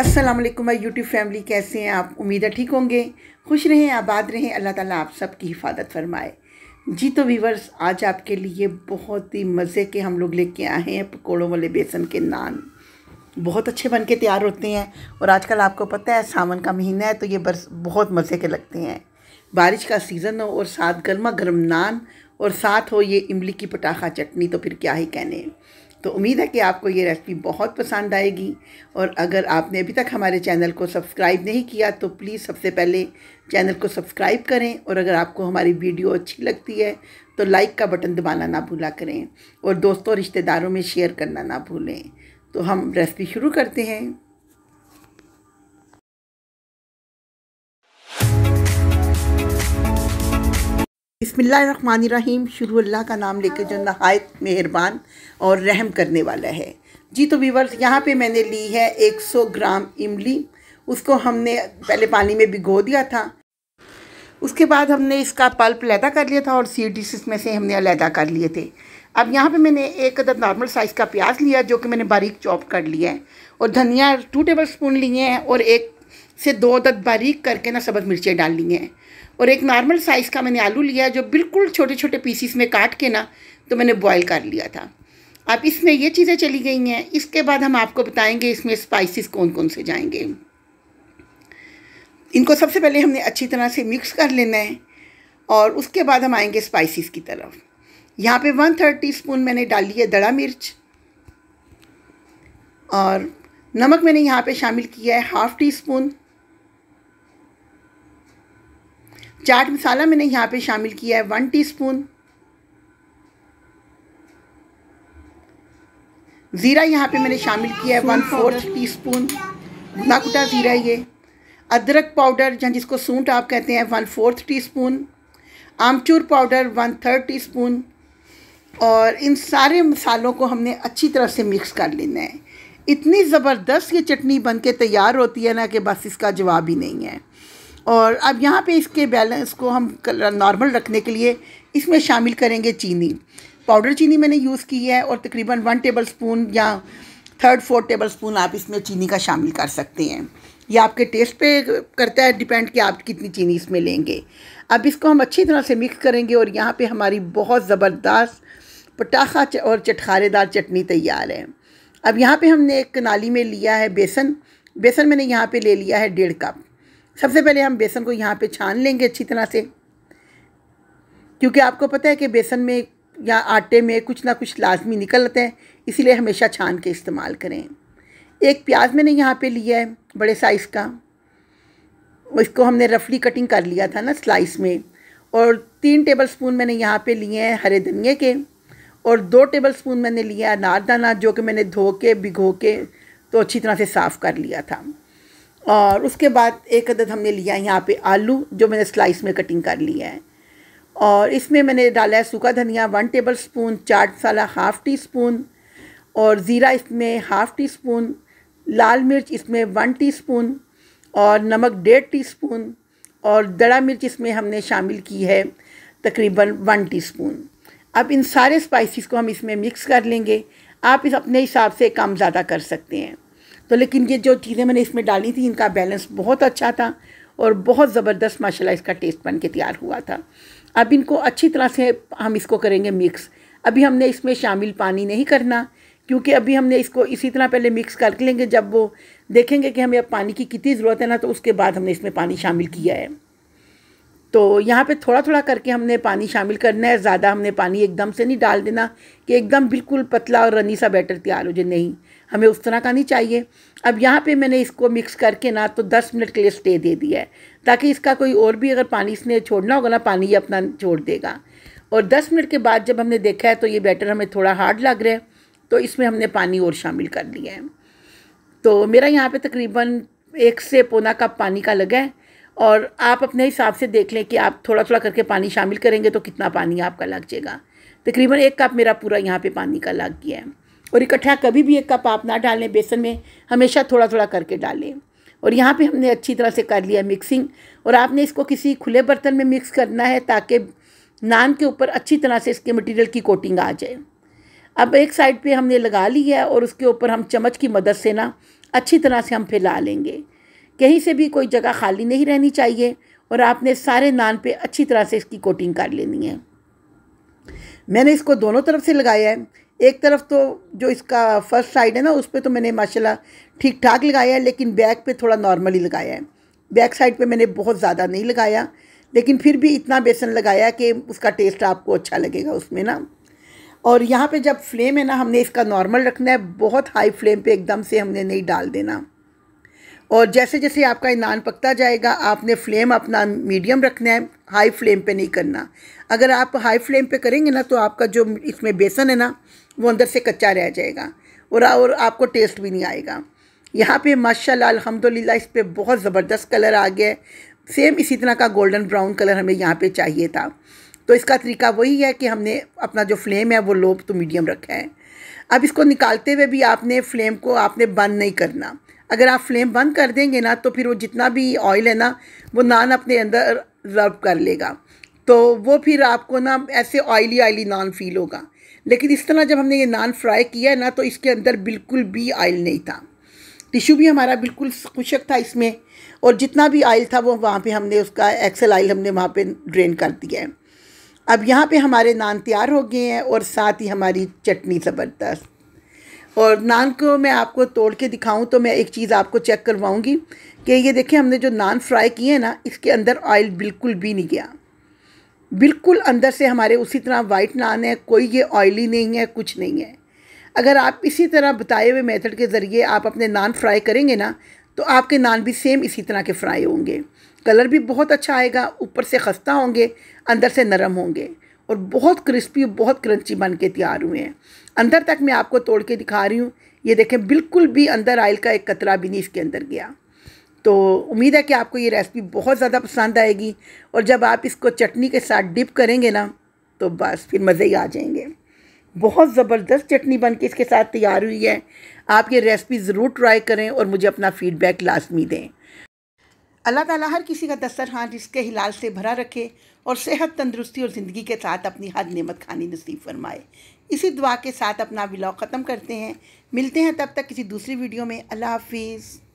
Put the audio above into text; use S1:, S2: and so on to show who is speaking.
S1: अस्सलाम वालेकुम भाई यूट्यूब फैमिली कैसे हैं आप उम्मीद है ठीक होंगे खुश रहें आबाद रहें अल्लाह ताला आप सब की हिफाजत फरमाए जी तो वीवर्स आज आपके लिए बहुत ही मज़े के हम लोग लेके आए हैं पकोड़ों वाले बेसन के नान बहुत अच्छे बन के तैयार होते हैं और आजकल आपको पता है सावन का महीना है तो ये बरस बहुत मज़े के लगते हैं बारिश का सीज़न हो और साथ गर्मा गर्म नान और साथ हो ये इमली की पटाखा चटनी तो फिर क्या ही कहने तो उम्मीद है कि आपको ये रेसिपी बहुत पसंद आएगी और अगर आपने अभी तक हमारे चैनल को सब्सक्राइब नहीं किया तो प्लीज़ सबसे पहले चैनल को सब्सक्राइब करें और अगर आपको हमारी वीडियो अच्छी लगती है तो लाइक का बटन दबाना ना भूला करें और दोस्तों रिश्तेदारों में शेयर करना ना भूलें तो हम रेसिपी शुरू करते हैं बिसमीम शुरू अल्लाह का नाम लेकर जो नहायत मेहरबान और रहम करने वाला है जी तो वीवर्स यहाँ पे मैंने ली है 100 ग्राम इमली उसको हमने पहले पानी में भिगो दिया था उसके बाद हमने इसका पल्प लैदा कर लिया था और डिश इसमें से हमने अलहदा कर लिए थे अब यहाँ पे मैंने एक अदर नॉर्मल साइज़ का प्याज लिया जो कि मैंने बारीक चॉप कर लिया है और धनिया टू टेबल स्पून लिए हैं और एक से दो अदद बारीक करके ना सबज मिर्चें डाल ली हैं और एक नॉर्मल साइज़ का मैंने आलू लिया जो बिल्कुल छोटे छोटे पीसीस में काट के ना तो मैंने बॉईल कर लिया था अब इसमें ये चीज़ें चली गई हैं इसके बाद हम आपको बताएंगे इसमें स्पाइसेस कौन कौन से जाएंगे इनको सबसे पहले हमने अच्छी तरह से मिक्स कर लेना है और उसके बाद हम आएँगे स्पाइसिस की तरफ यहाँ पर वन थर्ड टी स्पून मैंने डाली है दड़ा मिर्च और नमक मैंने यहाँ पर शामिल किया है half teaspoon chaat masala मैंने यहाँ पे शामिल किया है वन टीस्पून ज़ीरा यहाँ पे मैंने शामिल किया है वन फोर्थ टी स्पून कुटा ज़ीरा ये अदरक पाउडर जहाँ जिसको सूंट आप कहते हैं one fourth teaspoon amchur powder one third teaspoon और इन सारे मसालों को हमने अच्छी तरह से मिक्स कर लेना है इतनी ज़बरदस्त ये चटनी बन के तैयार होती है ना कि बस इसका जवाब ही नहीं है और अब यहाँ पे इसके बैलेंस को हम नॉर्मल रखने के लिए इसमें शामिल करेंगे चीनी पाउडर चीनी मैंने यूज़ की है और तकरीबन वन टेबल स्पून या थर्ड फोर्थ टेबल स्पून आप इसमें चीनी का शामिल कर सकते हैं यह आपके टेस्ट पे करता है डिपेंड कि आप कितनी चीनी इसमें लेंगे अब इसको हम अच्छी तरह से मिक्स करेंगे और यहाँ पे हमारी बहुत ज़बरदस्त पटाखा और चटखारेदार चटनी तैयार है अब यहाँ पे हमने एक नाली में लिया है बेसन बेसन मैंने यहाँ पे ले लिया है डेढ़ कप सबसे पहले हम बेसन को यहाँ पे छान लेंगे अच्छी तरह से क्योंकि आपको पता है कि बेसन में या आटे में कुछ ना कुछ लाजमी निकलते हैं इसीलिए हमेशा छान के इस्तेमाल करें एक प्याज मैंने यहाँ पे लिया है बड़े साइज़ का इसको हमने रफली कटिंग कर लिया था ना स्लाइस में और तीन टेबल स्पून मैंने यहाँ पर लिए हैं हरे धनिए के और दो टेबल स्पून मैंने लिया अनारदाना जो कि मैंने धो के भिगो के तो अच्छी तरह से साफ़ कर लिया था और उसके बाद एक अदद हमने लिया है यहाँ पे आलू जो मैंने स्लाइस में कटिंग कर लिया है और इसमें मैंने डाला है सूखा धनिया one tablespoon chaat masala half teaspoon और ज़ीरा इसमें हाफ़ टी स्पून लाल मिर्च इसमें वन टी स्पून और नमक डेढ़ टी स्पून और दड़ा मिर्च इसमें हमने शामिल की है तकरीबन वन टी स्पून अब इन सारे स्पाइसिस को हम इसमें मिक्स कर लेंगे आप इस अपने हिसाब से कम ज़्यादा कर सकते हैं तो लेकिन ये जो चीज़ें मैंने इसमें डाली थी इनका बैलेंस बहुत अच्छा था और बहुत ज़बरदस्त माशाल्लाह इसका टेस्ट बन के तैयार हुआ था अब इनको अच्छी तरह से हम इसको करेंगे मिक्स अभी हमने इसमें शामिल पानी नहीं करना क्योंकि अभी हमने इसको इसी तरह पहले मिक्स कर लेंगे जब वो देखेंगे कि हमें अब पानी की कितनी ज़रूरत है ना तो उसके बाद हमने इसमें पानी शामिल किया है तो यहाँ पे थोड़ा थोड़ा करके हमने पानी शामिल करना है ज़्यादा हमने पानी एकदम से नहीं डाल देना कि एकदम बिल्कुल पतला और रनी सा बैटर तैयार हो जाए नहीं हमें उस तरह का नहीं चाहिए अब यहाँ पे मैंने इसको मिक्स करके ना तो दस मिनट के लिए स्टे दे दिया है ताकि इसका कोई और भी अगर पानी इसने छोड़ना होगा ना पानी ही अपना छोड़ देगा और दस मिनट के बाद जब हमने देखा है तो ये बैटर हमें थोड़ा हार्ड लग रहा है तो इसमें हमने पानी और शामिल कर लिया है तो मेरा यहाँ पर तकरीबन एक से पौना कप पानी का लगा है और आप अपने हिसाब से देख लें कि आप थोड़ा थोड़ा करके पानी शामिल करेंगे तो कितना पानी आपका लग जाएगा तकरीबन एक कप मेरा पूरा यहाँ पे पानी का लग गया है और इकट्ठा कभी भी एक कप आप ना डालें बेसन में हमेशा थोड़ा थोड़ा करके डालें और यहाँ पे हमने अच्छी तरह से कर लिया मिक्सिंग और आपने इसको किसी खुले बर्तन में मिक्स करना है ताकि नान के ऊपर अच्छी तरह से इसके मटेरियल की कोटिंग आ जाए अब एक साइड पे हमने लगा ली है और उसके ऊपर हम चम्मच की मदद से ना अच्छी तरह से हम फैला लेंगे कहीं से भी कोई जगह खाली नहीं रहनी चाहिए और आपने सारे नान पे अच्छी तरह से इसकी कोटिंग कर लेनी है मैंने इसको दोनों तरफ से लगाया है एक तरफ तो जो इसका फर्स्ट साइड है ना उस पर तो मैंने माशाल्लाह ठीक ठाक लगाया है लेकिन बैक पे थोड़ा नॉर्मली लगाया है बैक साइड पे मैंने बहुत ज़्यादा नहीं लगाया लेकिन फिर भी इतना बेसन लगाया कि उसका टेस्ट आपको अच्छा लगेगा उसमें ना और यहाँ पे जब फ्लेम है ना हमने इसका नॉर्मल रखना है बहुत हाई फ्लेम पर एकदम से हमने नहीं डाल देना और जैसे जैसे आपका नान पकता जाएगा आपने फ्लेम अपना मीडियम रखना है हाई फ्लेम पे नहीं करना अगर आप हाई फ्लेम पे करेंगे ना तो आपका जो इसमें बेसन है ना वो अंदर से कच्चा रह जाएगा और और आपको टेस्ट भी नहीं आएगा यहाँ पे माशाल्लाह अलहमदिल्ला इस पर बहुत ज़बरदस्त कलर आ गया है सेम इसी तरह का गोल्डन ब्राउन कलर हमें यहाँ पे चाहिए था तो इसका तरीका वही है कि हमने अपना जो फ्लेम है वो लो तो मीडियम रखा है अब इसको निकालते हुए भी आपने फ्लेम को आपने बंद नहीं करना अगर आप फ्लेम बंद कर देंगे ना तो फिर वो जितना भी ऑयल है ना वो नान अपने अंदर रब कर लेगा तो वो फिर आपको ना ऐसे ऑयली ऑयली नान फील होगा लेकिन इस तरह जब हमने ये नान फ्राई किया ना तो इसके अंदर बिल्कुल भी आयल नहीं था टिशू भी हमारा बिल्कुल खुशक था इसमें और जितना भी आयल था वो वहाँ पे हमने उसका एक्सेल आयल हमने वहाँ पे ड्रेन कर दिया है अब यहाँ पे हमारे नान तैयार हो गए हैं और साथ ही हमारी चटनी ज़बरदस्त और नान को मैं आपको तोड़ के दिखाऊं तो मैं एक चीज़ आपको चेक करवाऊँगी कि ये देखें हमने जो नान फ्राई किए हैं ना इसके अंदर ऑयल बिल्कुल भी नहीं गया बिल्कुल अंदर से हमारे उसी तरह वाइट नान है कोई ये ऑयली नहीं है कुछ नहीं है अगर आप इसी तरह बताए हुए मेथड के ज़रिए आप अपने नान फ्राई करेंगे ना तो आपके नान भी सेम इसी तरह के फ्राई होंगे कलर भी बहुत अच्छा आएगा ऊपर से खस्ता होंगे अंदर से नरम होंगे और बहुत क्रिस्पी और बहुत क्रंची बन के तैयार हुए हैं अंदर तक मैं आपको तोड़ के दिखा रही हूँ ये देखें बिल्कुल भी अंदर आयल का एक कतरा भी नहीं इसके अंदर गया तो उम्मीद है कि आपको ये रेसिपी बहुत ज़्यादा पसंद आएगी और जब आप इसको चटनी के साथ डिप करेंगे ना तो बस फिर मज़े ही आ जाएंगे बहुत ज़बरदस्त चटनी बन के इसके साथ तैयार हुई है आप ये रेसिपी ज़रूर ट्राई करें और मुझे अपना फ़ीडबैक लाजमी दें अल्लाह ताला हर किसी का दस्तर दस्तरखान हाँ जिसके हिलाल से भरा रखे और सेहत तंदरुस्ती और ज़िंदगी के साथ अपनी हर नेमत खानी नसीब फरमाए इसी दुआ के साथ अपना ब्लॉग ख़त्म करते हैं मिलते हैं तब तक किसी दूसरी वीडियो में अल्लाह हाफिज़